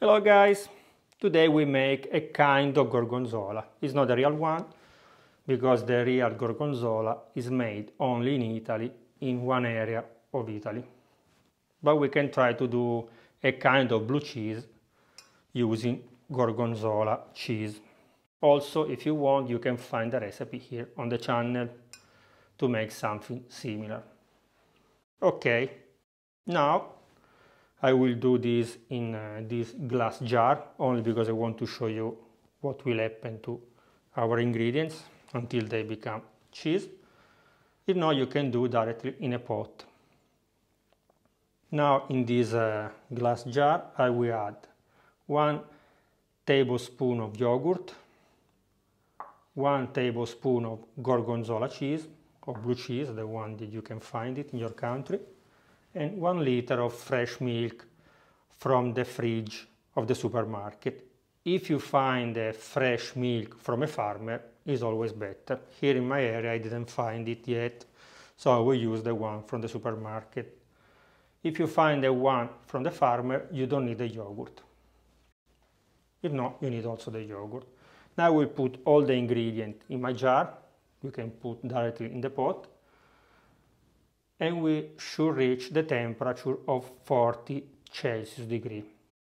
Hello guys, today we make a kind of gorgonzola. It's not the real one, because the real gorgonzola is made only in Italy, in one area of Italy. But we can try to do a kind of blue cheese using gorgonzola cheese. Also, if you want, you can find the recipe here on the channel to make something similar. Okay, now I will do this in uh, this glass jar only because I want to show you what will happen to our ingredients until they become cheese. If not, you can do directly in a pot. Now in this uh, glass jar I will add one tablespoon of yogurt, one tablespoon of gorgonzola cheese or blue cheese, the one that you can find it in your country, and 1 liter of fresh milk from the fridge of the supermarket. If you find a fresh milk from a farmer, is always better. Here in my area I didn't find it yet, so I will use the one from the supermarket. If you find the one from the farmer, you don't need the yogurt. If not, you need also the yogurt. Now we put all the ingredient in my jar. You can put directly in the pot and we should reach the temperature of 40 Celsius degree.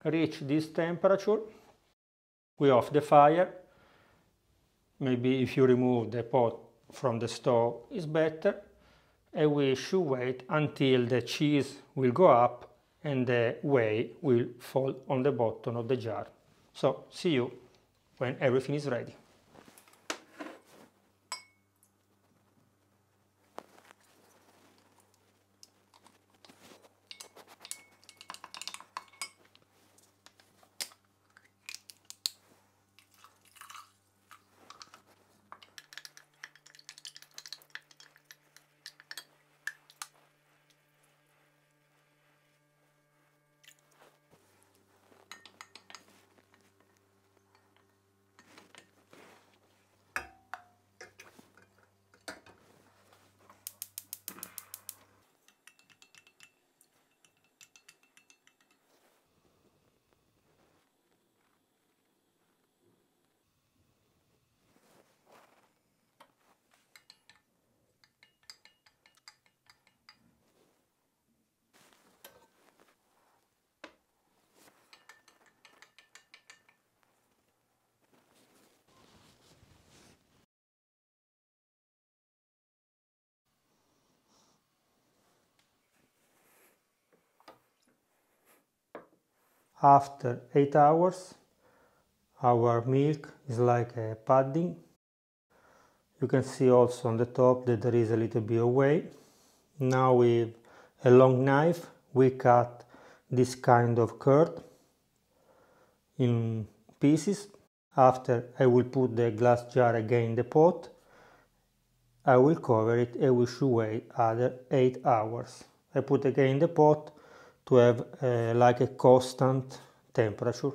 Reach this temperature, we off the fire. Maybe if you remove the pot from the stove is better and we should wait until the cheese will go up and the whey will fall on the bottom of the jar. So see you when everything is ready. After 8 hours, our milk is like a pudding. You can see also on the top that there is a little bit of whey. Now with a long knife, we cut this kind of curd in pieces. After I will put the glass jar again in the pot. I will cover it and we should wait other 8 hours. I put again in the pot to have uh, like a constant temperature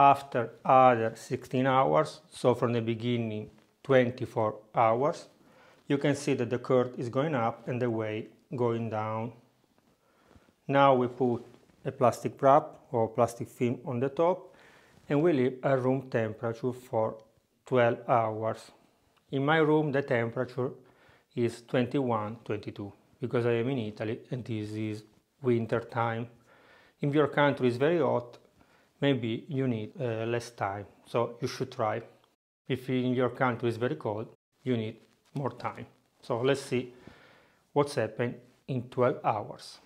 after other 16 hours, so from the beginning 24 hours, you can see that the curve is going up and the weight going down. Now we put a plastic wrap or plastic film on the top and we leave at room temperature for 12 hours. In my room the temperature is 21, 22 because I am in Italy and this is winter time. In your country it's very hot maybe you need uh, less time so you should try if in your country is very cold you need more time so let's see what's happened in 12 hours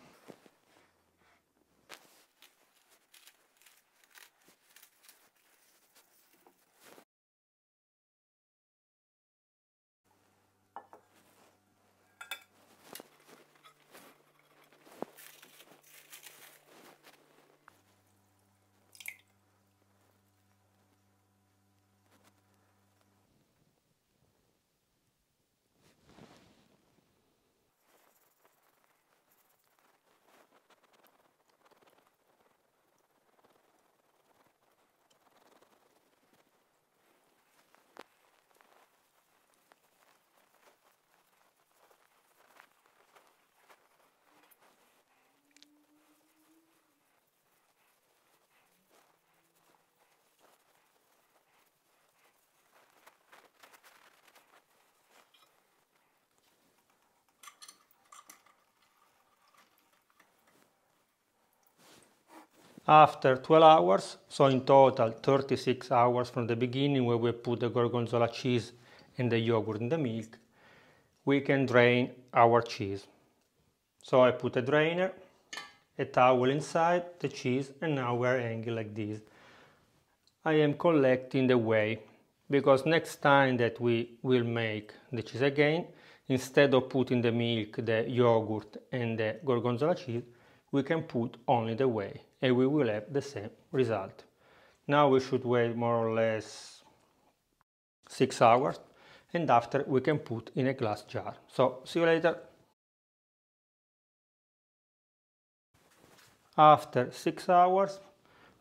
After 12 hours, so in total 36 hours from the beginning where we put the gorgonzola cheese and the yogurt in the milk, we can drain our cheese. So I put a drainer, a towel inside the cheese and now we're hanging like this. I am collecting the whey because next time that we will make the cheese again, instead of putting the milk, the yogurt and the gorgonzola cheese, we can put only the whey and we will have the same result. Now we should wait more or less 6 hours and after we can put in a glass jar. So see you later. After 6 hours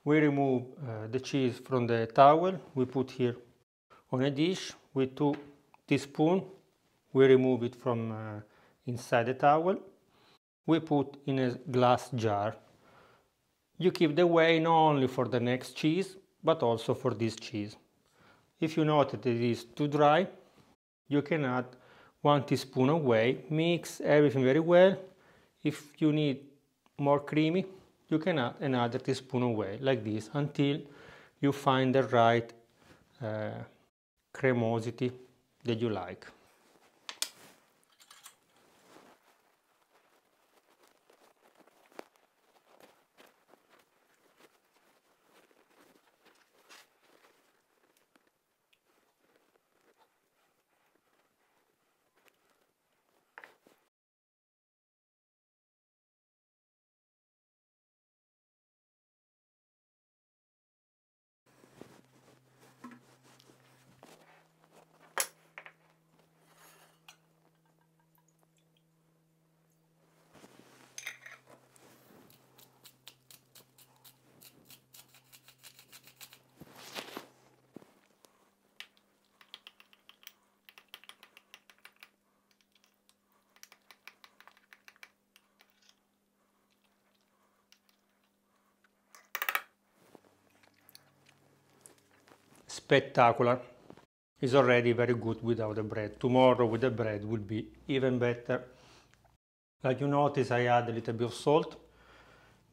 we remove uh, the cheese from the towel we put here on a dish with 2 teaspoons. We remove it from uh, inside the towel. We put in a glass jar you keep the whey not only for the next cheese, but also for this cheese. If you note that it is too dry, you can add one teaspoon of whey, mix everything very well. If you need more creamy, you can add another teaspoon of whey, like this, until you find the right uh, cremosity that you like. spectacular. It's already very good without the bread. Tomorrow with the bread will be even better. Like you notice, I add a little bit of salt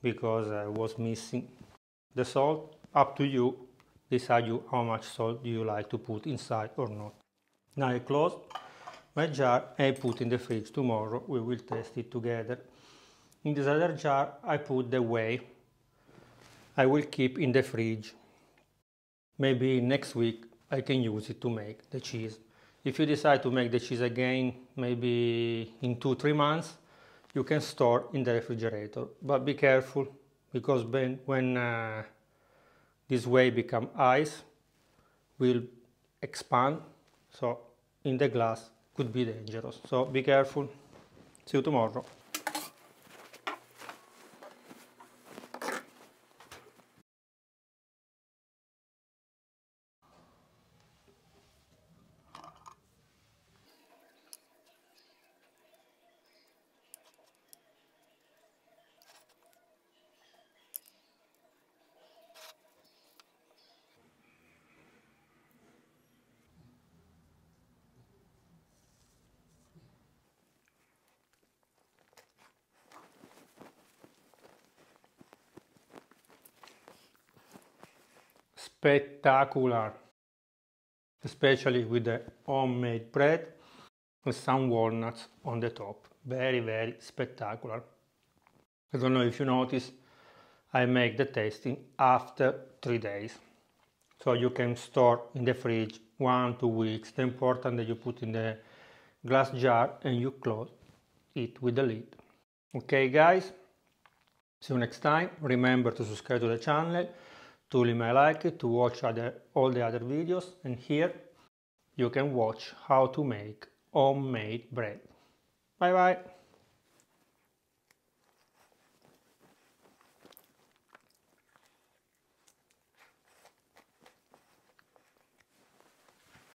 because I was missing the salt. Up to you, decide you how much salt you like to put inside or not. Now I close my jar and I put in the fridge. Tomorrow we will test it together. In this other jar I put the whey I will keep in the fridge maybe next week I can use it to make the cheese. If you decide to make the cheese again, maybe in two, three months, you can store in the refrigerator. But be careful, because when, when uh, this way become ice, will expand, so in the glass could be dangerous. So be careful. See you tomorrow. spectacular, especially with the homemade bread with some walnuts on the top. Very, very spectacular. I don't know if you notice, I make the tasting after three days. So you can store in the fridge one, two weeks. The important that you put in the glass jar and you close it with the lid. Okay guys, see you next time. Remember to subscribe to the channel to leave my like, to watch other, all the other videos and here you can watch how to make homemade bread. Bye bye!